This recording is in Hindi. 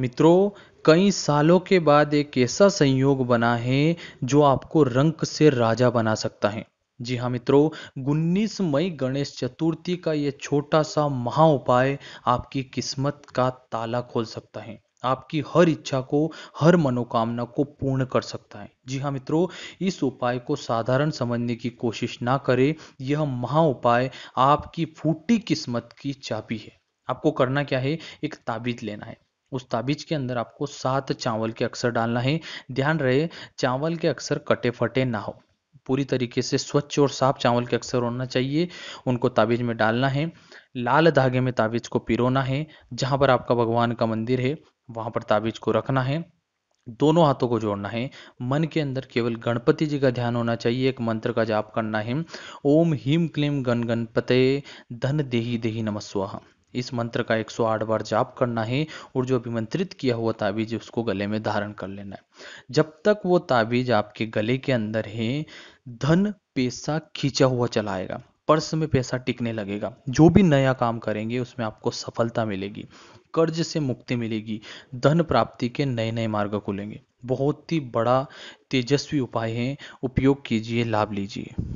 मित्रों कई सालों के बाद एक ऐसा संयोग बना है जो आपको रंक से राजा बना सकता है जी हाँ मित्रों उन्नीस मई गणेश चतुर्थी का यह छोटा सा महा उपाय आपकी किस्मत का ताला खोल सकता है आपकी हर इच्छा को हर मनोकामना को पूर्ण कर सकता है जी हाँ मित्रों इस उपाय को साधारण समझने की कोशिश ना करें यह महा उपाय आपकी फूटी किस्मत की चाबी है आपको करना क्या है एक ताबीज लेना है उस ताबीज के अंदर आपको सात चावल के अक्सर डालना है ध्यान रहे चावल के अक्सर कटे फटे ना हो पूरी तरीके से स्वच्छ और साफ चावल के अक्सर होना चाहिए उनको ताबीज में डालना है लाल धागे में ताबीज को पिरोना है जहाँ पर आपका भगवान का मंदिर है वहाँ पर ताबीज को रखना है दोनों हाथों को जोड़ना है मन के अंदर केवल गणपति जी का ध्यान होना चाहिए एक मंत्र का जाप करना है ओम हीम क्लीम गण गणपते धन देही देही नमस्वाहा इस मंत्र का 108 बार जाप करना है और जो अभिमंत्रित किया हुआ ताबीज उसको गले में धारण कर लेना है जब तक वो ताबीज आपके गले के अंदर है धन पैसा खींचा हुआ चलाएगा पर्स में पैसा टिकने लगेगा जो भी नया काम करेंगे उसमें आपको सफलता मिलेगी कर्ज से मुक्ति मिलेगी धन प्राप्ति के नए नए मार्ग खुलेंगे बहुत ही बड़ा तेजस्वी उपाय है उपयोग कीजिए लाभ लीजिए